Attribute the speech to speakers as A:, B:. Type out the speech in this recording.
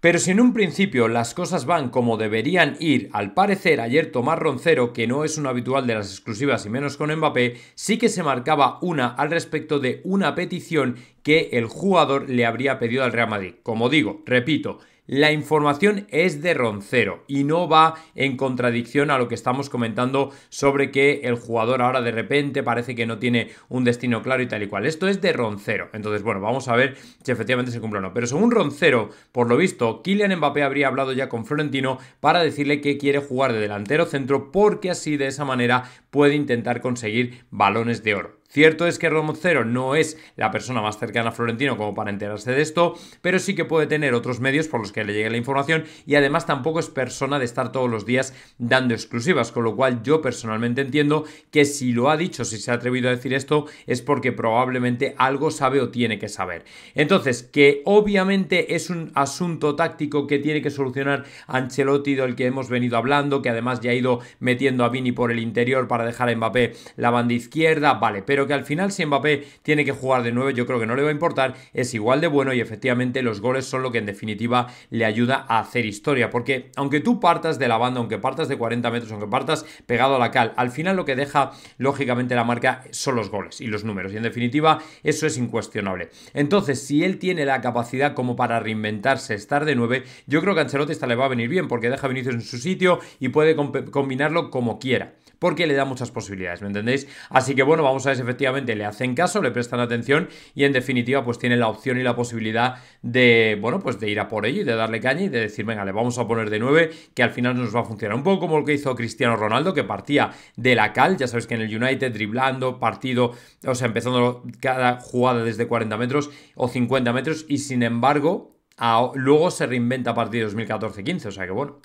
A: Pero si en un principio las cosas van como deberían ir, al parecer ayer Tomás Roncero, que no es un habitual de las exclusivas y menos con Mbappé, sí que se marcaba una al respecto de una petición que el jugador le habría pedido al Real Madrid. Como digo, repito, la información es de Roncero y no va en contradicción a lo que estamos comentando sobre que el jugador ahora de repente parece que no tiene un destino claro y tal y cual. Esto es de Roncero. Entonces, bueno, vamos a ver si efectivamente se cumple o no. Pero según Roncero, por lo visto, Kylian Mbappé habría hablado ya con Florentino para decirle que quiere jugar de delantero centro porque así de esa manera puede intentar conseguir balones de oro. Cierto es que Cero no es la persona más cercana a Florentino como para enterarse de esto, pero sí que puede tener otros medios por los que le llegue la información y además tampoco es persona de estar todos los días dando exclusivas, con lo cual yo personalmente entiendo que si lo ha dicho, si se ha atrevido a decir esto, es porque probablemente algo sabe o tiene que saber. Entonces, que obviamente es un asunto táctico que tiene que solucionar Ancelotti del que hemos venido hablando, que además ya ha ido metiendo a Vini por el interior para para dejar a Mbappé la banda izquierda, vale, pero que al final si Mbappé tiene que jugar de nueve, yo creo que no le va a importar, es igual de bueno y efectivamente los goles son lo que en definitiva le ayuda a hacer historia, porque aunque tú partas de la banda, aunque partas de 40 metros, aunque partas pegado a la cal, al final lo que deja lógicamente la marca son los goles y los números, y en definitiva eso es incuestionable. Entonces, si él tiene la capacidad como para reinventarse, estar de 9, yo creo que a Ancelotti esta le va a venir bien, porque deja a Vinicius en su sitio y puede combinarlo como quiera porque le da muchas posibilidades, ¿me entendéis? Así que bueno, vamos a ver si efectivamente le hacen caso, le prestan atención y en definitiva pues tiene la opción y la posibilidad de, bueno, pues de ir a por ello y de darle caña y de decir, venga, le vamos a poner de 9, que al final nos va a funcionar. Un poco como lo que hizo Cristiano Ronaldo, que partía de la cal, ya sabes que en el United driblando, partido, o sea, empezando cada jugada desde 40 metros o 50 metros y sin embargo... luego se reinventa a partir de 2014-15, o sea que bueno,